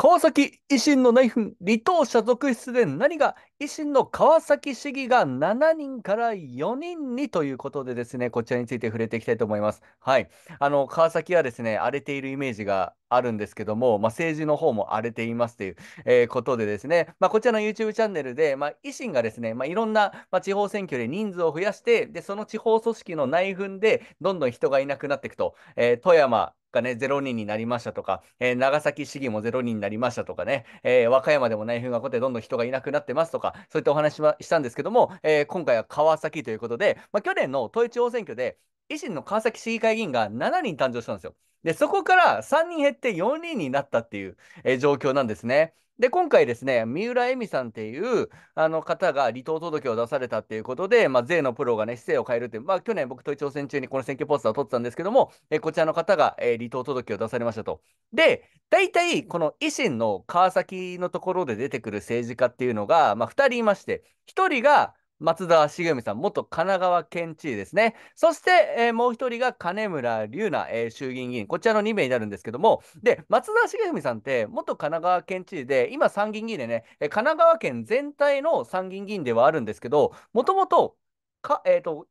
川崎維新の内紛、離党者続出で何が維新の川崎市議が7人から4人にということでですね、こちらについて触れていきたいと思います。はい。あの、川崎はですね、荒れているイメージがあるんですけども、まあ、政治の方も荒れていますという、えー、ことでですね、まあ、こちらの YouTube チャンネルで、まあ、維新がですね、まあ、いろんな、まあ、地方選挙で人数を増やして、で、その地方組織の内紛でどんどん人がいなくなっていくと、えー、富山、がね、0人になりましたとか、えー、長崎市議も0人になりましたとかね、えー、和歌山でも内紛が起こってどんどん人がいなくなってますとか、そういったお話はしたんですけども、えー、今回は川崎ということで、まあ、去年の統一地方選挙で、維新の川崎市議会議員が7人誕生したんですよ。で、そこから3人減って4人になったっていう、えー、状況なんですね。で、今回ですね、三浦恵美さんっていうあの方が離党届を出されたっていうことで、まあ、税のプロがね、姿勢を変えるっていう、まあ、去年僕と朝鮮中にこの選挙ポスターを撮ってたんですけども、えこちらの方が、えー、離党届を出されましたと。で、大体この維新の川崎のところで出てくる政治家っていうのが、まあ、2人いまして、1人が松沢茂美さん、元神奈川県知事ですね。そして、えー、もう一人が金村龍奈、えー、衆議院議員、こちらの2名になるんですけども、で、松沢茂文さんって、元神奈川県知事で、今、参議院議員でね、えー、神奈川県全体の参議院議員ではあるんですけど、もともと、えーと、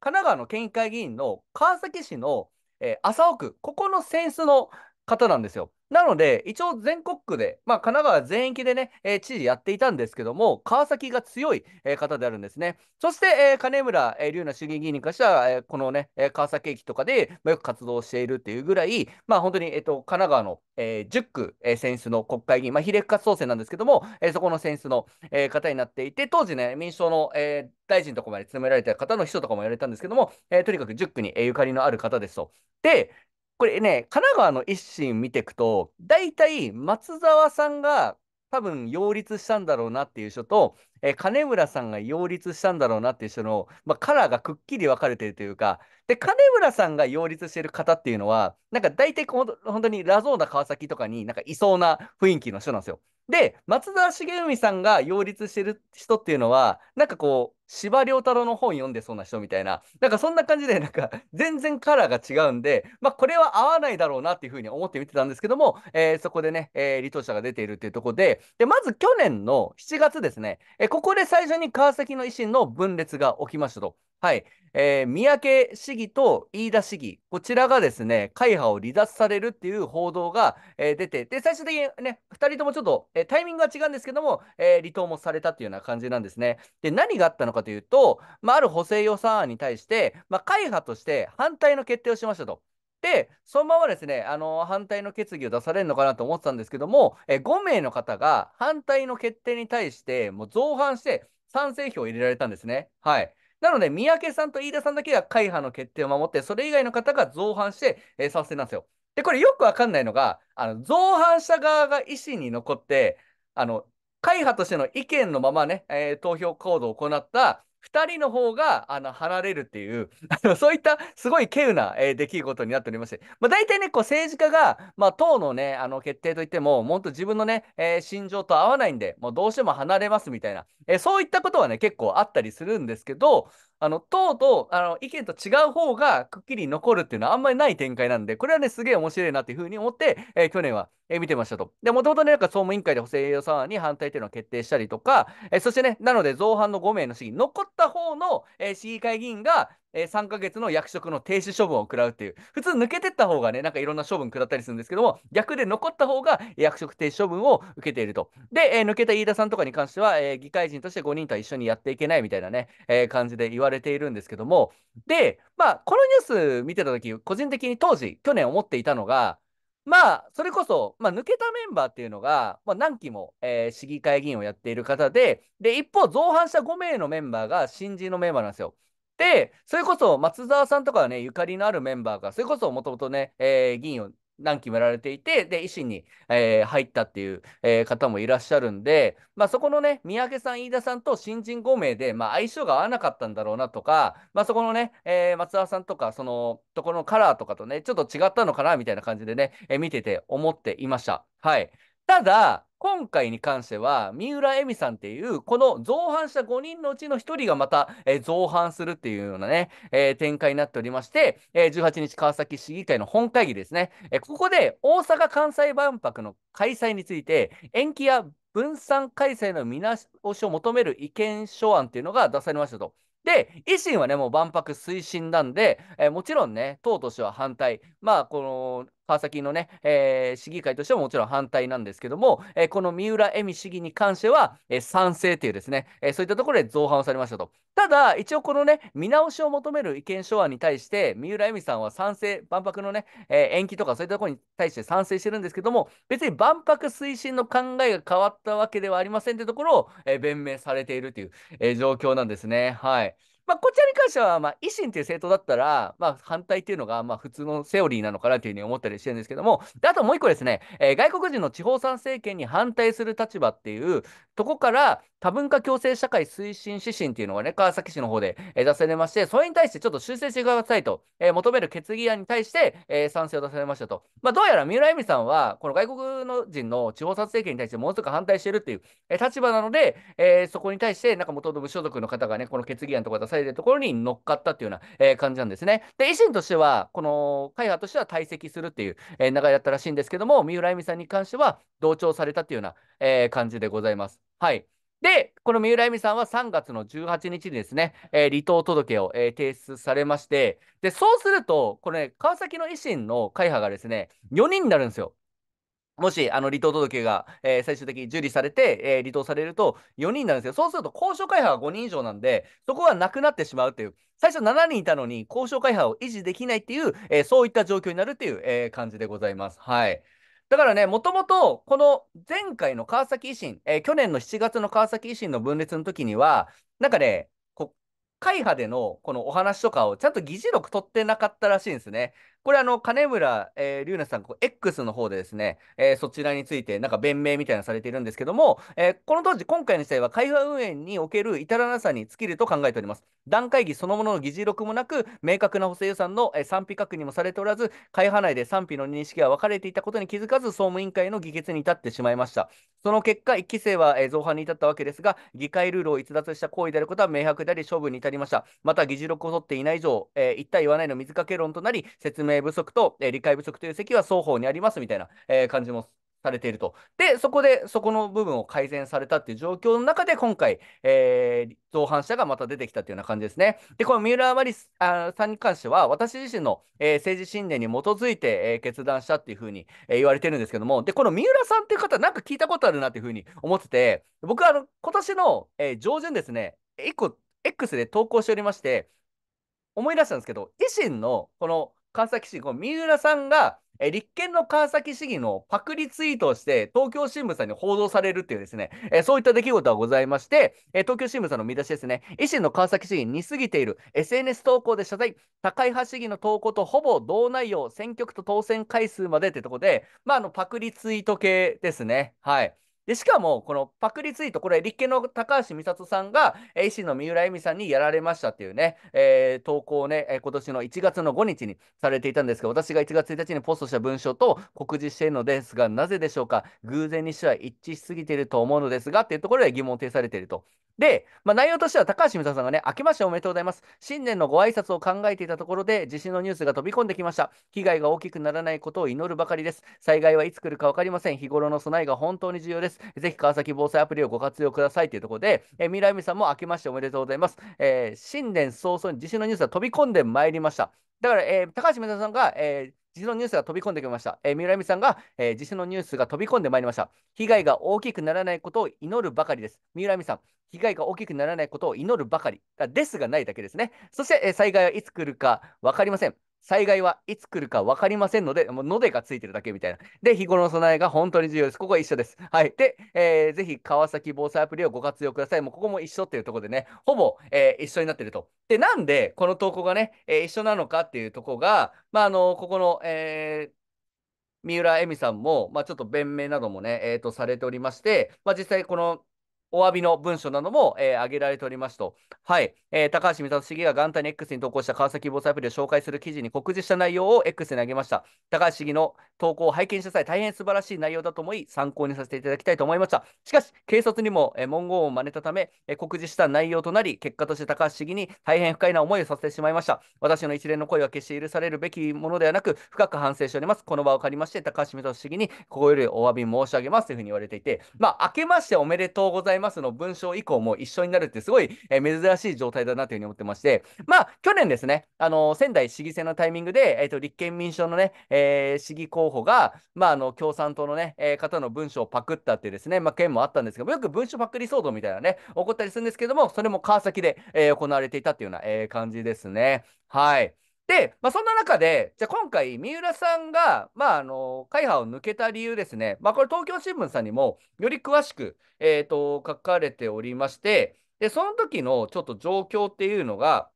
神奈川の県議会議員の川崎市の、えー、麻生区、ここの選出の方なんですよ。なので、一応全国区で、まあ、神奈川全域でね、えー、知事やっていたんですけども、川崎が強い、えー、方であるんですね。そして、えー、金村、えー、龍奈衆議院議員に関しては、えこのね、え川崎駅とかで、まあ、よく活動しているっていうぐらい、まあ、本当に、えーと、神奈川の、え10区、え選出の国会議員、まあ、比例復活当選なんですけども、えそこの選出の、え方になっていて、当時ね、民主党の、え大臣とかまで務められた方の秘書とかもやられたんですけども、えとにかく10区に、えゆかりのある方ですと。で、これね、神奈川の一心見ていくと、大体松沢さんが多分擁立したんだろうなっていう人と、えー、金村さんが擁立したんだろうなっていう人の、まあ、カラーがくっきり分かれてるというか、で、金村さんが擁立してる方っていうのは、なんか大体本当にラゾーナ川崎とかになんかいそうな雰囲気の人なんですよ。で、松田茂海さんが擁立してる人っていうのは、なんかこう、司馬遼太郎の本読んでそうな人みたいな、なんかそんな感じで、なんか全然カラーが違うんで、まあこれは合わないだろうなっていうふうに思って見てたんですけども、えー、そこでね、えー、離党者が出ているっていうところで、で、まず去年の7月ですね、えー、ここで最初に川崎の維新の分裂が起きましたと。はい。えー、三宅市議と飯田市議、こちらがですね、会派を離脱されるっていう報道が、えー、出て、で、最終的にね、2人ともちょっとえタイミングは違うんですけども、えー、離党もされたというような感じなんですね。で、何があったのかというと、まあ、ある補正予算案に対して、まあ、会派として反対の決定をしましたと。で、そのままですね、あの反対の決議を出されるのかなと思ってたんですけども、え5名の方が反対の決定に対して、もう造反して賛成票を入れられたんですね。はい。なので、三宅さんと飯田さんだけが会派の決定を守って、それ以外の方が造反して、え賛成なんですよ。で、これよくわかんないのが、あの、造反者側が維新に残って、あの、会派としての意見のままね、えー、投票行動を行った2人の方があの離れるっていう そういったすごい稀有な、えー、出来事になっておりまして、まあ、大体ね、こう政治家が、まあ、党のね、あの決定といっても、もっと自分のね、えー、心情と合わないんで、もうどうしても離れますみたいな、えー、そういったことはね、結構あったりするんですけど、あの党とあの意見と違う方がくっきり残るっていうのはあんまりない展開なんで、これはね、すげえ面白いなっていうふうに思って、えー、去年は、えー、見てましたと。で、もともとね、なんか総務委員会で補正予算案に反対というのを決定したりとか、えー、そしてね、なので造反の5名の市議、残っった方の、えー、市議会議員が、えー、3ヶ月の役職の停止処分を食らうっていう、普通抜けてった方がね、なんかいろんな処分食らったりするんですけども、逆で残った方が役職停止処分を受けていると。で、えー、抜けた飯田さんとかに関しては、えー、議会人として5人とは一緒にやっていけないみたいなね、えー、感じで言われているんですけども、で、まあ、このニュース見てた時、個人的に当時、去年思っていたのが、まあ、それこそ、まあ、抜けたメンバーっていうのが、まあ、何期も、えー、市議会議員をやっている方で、で、一方、造反した5名のメンバーが新人のメンバーなんですよ。で、それこそ松沢さんとかはね、ゆかりのあるメンバーが、それこそもともとね、えー、議員を何期もやられていて、で、維新に、えー、入ったっていう、えー、方もいらっしゃるんで、まあ、そこのね、三宅さん、飯田さんと新人5名で、まあ、相性が合わなかったんだろうなとか、まあ、そこのね、えー、松田さんとか、その、ところのカラーとかとね、ちょっと違ったのかな、みたいな感じでね、え見てて思っていました。はい。ただ、今回に関しては、三浦恵美さんっていう、この造反した5人のうちの1人がまた、えー、造反するっていうようなね、えー、展開になっておりまして、えー、18日川崎市議会の本会議ですね、えここで大阪・関西万博の開催について、延期や分散開催の見直しを求める意見書案っていうのが出されましたと。で、維新はね、もう万博推進なんで、えー、もちろんね、党としては反対。まあ、この、川崎のね、えー、市議会としてももちろん反対なんですけども、えー、この三浦恵美市議に関しては、えー、賛成というですね、えそういったところで造反をされましたと。ただ、一応このね、見直しを求める意見書案に対して、三浦恵美さんは賛成、万博のね、え延期とかそういったところに対して賛成してるんですけども、別に万博推進の考えが変わったわけではありませんというところを、え弁明されているという、え状況なんですね。はい。まあ、こちらに関しては、まあ、維新という政党だったら、まあ、反対というのが、まあ、普通のセオリーなのかなというふうに思ったりしてるんですけども、であともう一個ですね、えー、外国人の地方参政権に反対する立場っていうとこから、多文化共生社会推進指針っていうのがね、川崎市の方で、え出されまして、それに対してちょっと修正してくださいと、えー、求める決議案に対して、えー、賛成を出されましたと。まあ、どうやら三浦恵美さんは、この外国の人の地方参政権に対してものすごく反対してるっていう、えー、立場なので、えー、そこに対して、なんか元の無所属の方がね、この決議案とか出されされてるところに乗っかったっていうような、えー、感じなんですね。で、維新としては、この会派としては退席するっていう、えー、流れだったらしいんですけども、三浦恵美さんに関しては同調されたというような、えー、感じでございます。はい。で、この三浦恵美さんは3月の18日にですね、えー、離党届を、えー、提出されまして、で、そうすると、これ、ね、川崎の維新の会派がですね、4人になるんですよ。もし、あの、離党届が、えー、最終的に受理されて、えー、離党されると4人なんですよ。そうすると、交渉会派が5人以上なんで、そこはなくなってしまうという、最初7人いたのに、交渉会派を維持できないっていう、えー、そういった状況になるっていう、え感じでございます。はい。だからね、もともと、この前回の川崎維新、え去年の7月の川崎維新の分裂の時には、なんかね、会派でのこのお話とかをちゃんと議事録取ってなかったらしいんですね。これあの、金村、えー、龍奈さん、ここ X の方でですね、えー、そちらについてなんか弁明みたいなされているんですけども、えー、この当時、今回の試合は会話運営における至らなさに尽きると考えております。段階議そのものの議事録もなく、明確な補正予算の、えー、賛否確認もされておらず、会派内で賛否の認識が分かれていたことに気づかず、総務委員会の議決に至ってしまいました。その結果、1期生は、えー、造反に至ったわけですが、議会ルールを逸脱した行為であることは明白であり、処分に至りました。また、議事録を取っていない以上、えー、一体言わないの水かけ論となり、説明明不足と、えー、理解不足という席は双方にありますみたいな、えー、感じもされていると。で、そこで、そこの部分を改善されたっていう状況の中で、今回、えー、造反者がまた出てきたというような感じですね。で、この三浦マリスあさんに関しては、私自身の、えー、政治信念に基づいて、えー、決断したっていうふうに、えー、言われてるんですけども、で、この三浦さんっていう方、なんか聞いたことあるなっていうふうに思ってて、僕はあの今年の、えー、上旬ですね、1個 X で投稿しておりまして、思い出したんですけど、維新のこの川崎市議、この三浦さんが、え立憲の川崎市議のパクリツイートをして、東京新聞さんに報道されるっていうですね、えそういった出来事がございまして、え東京新聞さんの見出しですね、維新の川崎市議に過ぎている SNS 投稿で謝罪、高井派市議の投稿とほぼ同内容、選挙区と当選回数までってとこで、まあ、あの、パクリツイート系ですね。はい。で、しかも、このパクリツイート、これ、立憲の高橋美里さんが、維新の三浦恵美さんにやられましたっていうね、えー、投稿をね、今年の1月の5日にされていたんですが、私が1月1日にポストした文章と告示しているのですが、なぜでしょうか、偶然にしては一致しすぎていると思うのですが、っていうところで疑問を呈されていると。で、まあ、内容としては高橋美里さんがね、明けましておめでとうございます。新年のご挨拶を考えていたところで、地震のニュースが飛び込んできました。被害が大きくならないことを祈るばかりです。災害はいつ来るか分かりません。日頃の備えが本当に重要です。。ぜひ川崎防災アプリをご活用くださいというところで、えー、未来美さんも明けましておめでとうございます。えー、新年早々に地震のニュースが飛び込んでまいりました。だから、えー、高橋美沙さんが、えー、地震のニュースが飛び込んできました。えー、三浦美さんが、えー、地震のニュースが飛び込んでまいりました。被害が大きくならないことを祈るばかりです。三浦美さん、被害が大きくならないことを祈るばかり。ですがないだけですね。そして、えー、災害はいつ来るか分かりません。災害はいつ来るか分かりませんので、もうのでがついてるだけみたいな。で、日頃の備えが本当に重要です。ここは一緒です。はい。で、えー、ぜひ川崎防災アプリをご活用ください。もうここも一緒っていうところでね、ほぼ、えー、一緒になってると。で、なんでこの投稿がね、えー、一緒なのかっていうところが、まあ、あの、ここの、えー、三浦恵美さんも、まあ、ちょっと弁明などもね、えーとされておりまして、まあ、実際このお詫びの文書なども、えー、挙げられておりますと、はい、えー、高橋美里市議が元旦に X に投稿した川崎防災アプリを紹介する記事に告示した内容を X に挙げました。高橋市議の投稿を拝見した際、大変素晴らしい内容だと思い、参考にさせていただきたいと思いました。しかし、警察にも、えー、文言を真似たため、え告示した内容となり、結果として高橋市議に大変不快な思いをさせてしまいました。私の一連の声は決して許されるべきものではなく、深く反省しております。この場を借りまして、高橋美里市議にここよりお詫び申し上げますというふうに言われていて、まあ、明けましておめでとうございます。ますの文章以降も一緒になるってすごい、え珍しい状態だなというふうに思ってまして、まあ、去年ですね、あの仙台市議選のタイミングで、えーと、立憲民主党のね、えー、市議候補が、まあ、あの共産党のね、えー、方の文章をパクったってですね、まあ、件もあったんですけど、よく文書パクリ騒動みたいなね、起こったりするんですけども、それも川崎で、えー、行われていたっていうような、え感じですね。はい。で、まあ、そんな中で、じゃ今回、三浦さんが、まあ、あの、会派を抜けた理由ですね。まあ、これ、東京新聞さんにも、より詳しく、えっ、ー、と、書かれておりまして、で、その時のちょっと状況っていうのが、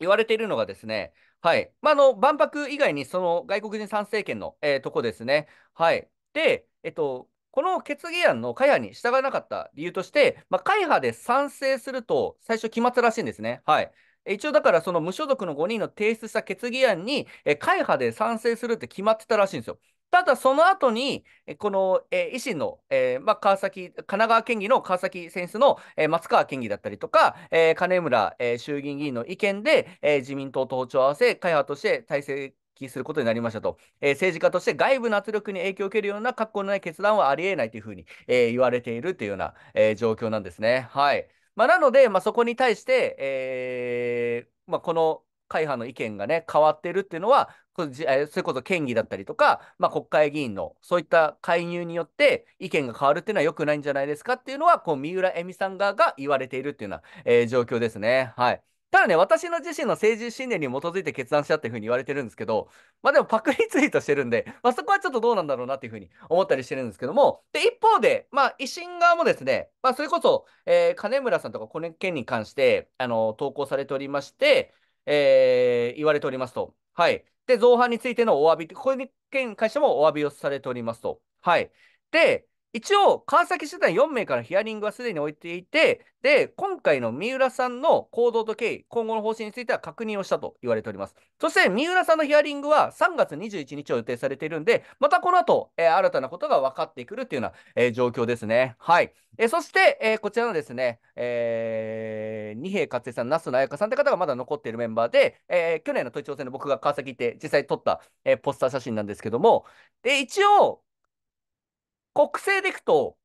言われているのがですね、はい。まあ、の、万博以外に、その外国人参政権の、えー、とこですね。はい。で、えっと、この決議案の会派に従わなかった理由として、まあ、会派で賛成すると最初決まったらしいんですね。はい。一応だからその無所属の5人の提出した決議案に、え会派で賛成するって決まってたらしいんですよ。ただその後に、この、えー、維新の、えー、まあ、川崎、神奈川県議の川崎選出の、えー、松川県議だったりとか、え金村、え衆議院議員の意見で、え自民党と歩調合わせ、会派として体制することになりましたと、え政治家として外部の圧力に影響を受けるような格好のない決断はありえないというふうに、え言われているというような、え状況なんですね。はい。まあ、なので、まあ、そこに対して、えーまあ、この会派の意見がね、変わってるっていうのは、それこそ県議だったりとか、まあ、国会議員のそういった介入によって意見が変わるっていうのは良くないんじゃないですかっていうのは、こう三浦恵美さん側が言われているっていうような、えー、状況ですね。はい。ただね、私の自身の政治信念に基づいて決断したっていうふうに言われてるんですけど、まあでもパクリツイートしてるんで、まあそこはちょっとどうなんだろうなっていうふうに思ったりしてるんですけども、で、一方で、まあ維新側もですね、まあそれこそ、えー、金村さんとかこの件に関して、あの、投稿されておりまして、えー、言われておりますと。はい。で、造反についてのお詫び、これに件に関してもお詫びをされておりますと。はい。で、一応、川崎市内4名からヒアリングはすでに置いていて、で、今回の三浦さんの行動と経緯、今後の方針については確認をしたと言われております。そして、三浦さんのヒアリングは3月21日を予定されているんで、またこの後、えー、新たなことが分かってくるというような、えー、状況ですね。はい。えー、そして、えこちらのですね、え二瓶勝恵さん、那須彩香さんって方がまだ残っているメンバーで、え去年の都庁選で僕が川崎行って実際撮った、えポスター写真なんですけども、で、一応、国政でいくと、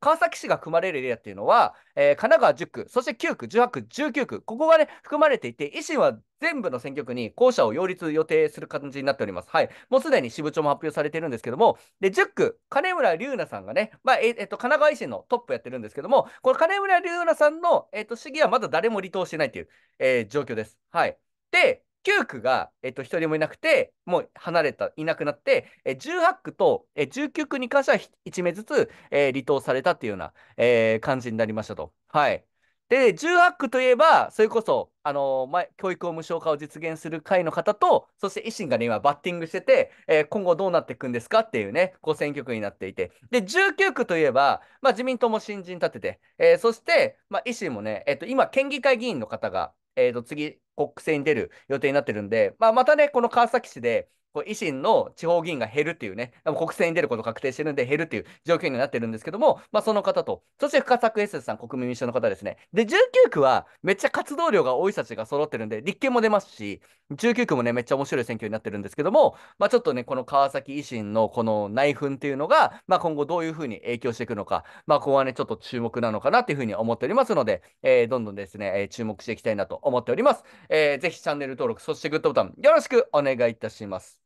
川崎市が組まれるエリアっていうのは、えー、神奈川10区、そして9区、18区、19区、ここがね、含まれていて、維新は全部の選挙区に校舎を擁立予定する形になっております。はい。もうすでに支部長も発表されてるんですけども、で、10区、金村隆奈さんがね、まあ、ええっと、神奈川維新のトップやってるんですけども、この金村隆奈さんの、えっと、市議はまだ誰も離党してないという、えー、状況です。はい。で、9区が、えっと、1人もいなくて、もう離れた、いなくなって、え18区と、え19区に関しては1名ずつ、えー、離党されたっていうような、えー、感じになりましたと。はい。で、18区といえば、それこそ、あのー、教育を無償化を実現する会の方と、そして維新がね、今、バッティングしてて、えー、今後どうなっていくんですかっていうね、選挙区になっていて、で、19区といえば、まあ、自民党も新人立てて、えー、そして、まあ、維新もね、えっ、と、今、県議会議員の方が、えー、と次、国政に出る予定になってるんで、まあ、またね、この川崎市で、こう維新の地方議員が減るっていうね、国政に出ること確定してるんで減るっていう状況になってるんですけども、まあ、その方と、そして深作エスさん、国民民主党の方ですね。で、19区はめっちゃ活動量が多い人たちが揃ってるんで、立憲も出ますし、19区もね、めっちゃ面白い選挙になってるんですけども、まあ、ちょっとね、この川崎維新のこの内紛っていうのが、まあ、今後どういうふうに影響していくのか、まあ、ここはね、ちょっと注目なのかなっていうふうに思っておりますので、えー、どんどんですね、えー、注目していきたいなと思っております。えー、ぜひチャンネル登録、そしてグッドボタンよろしくお願いいたします。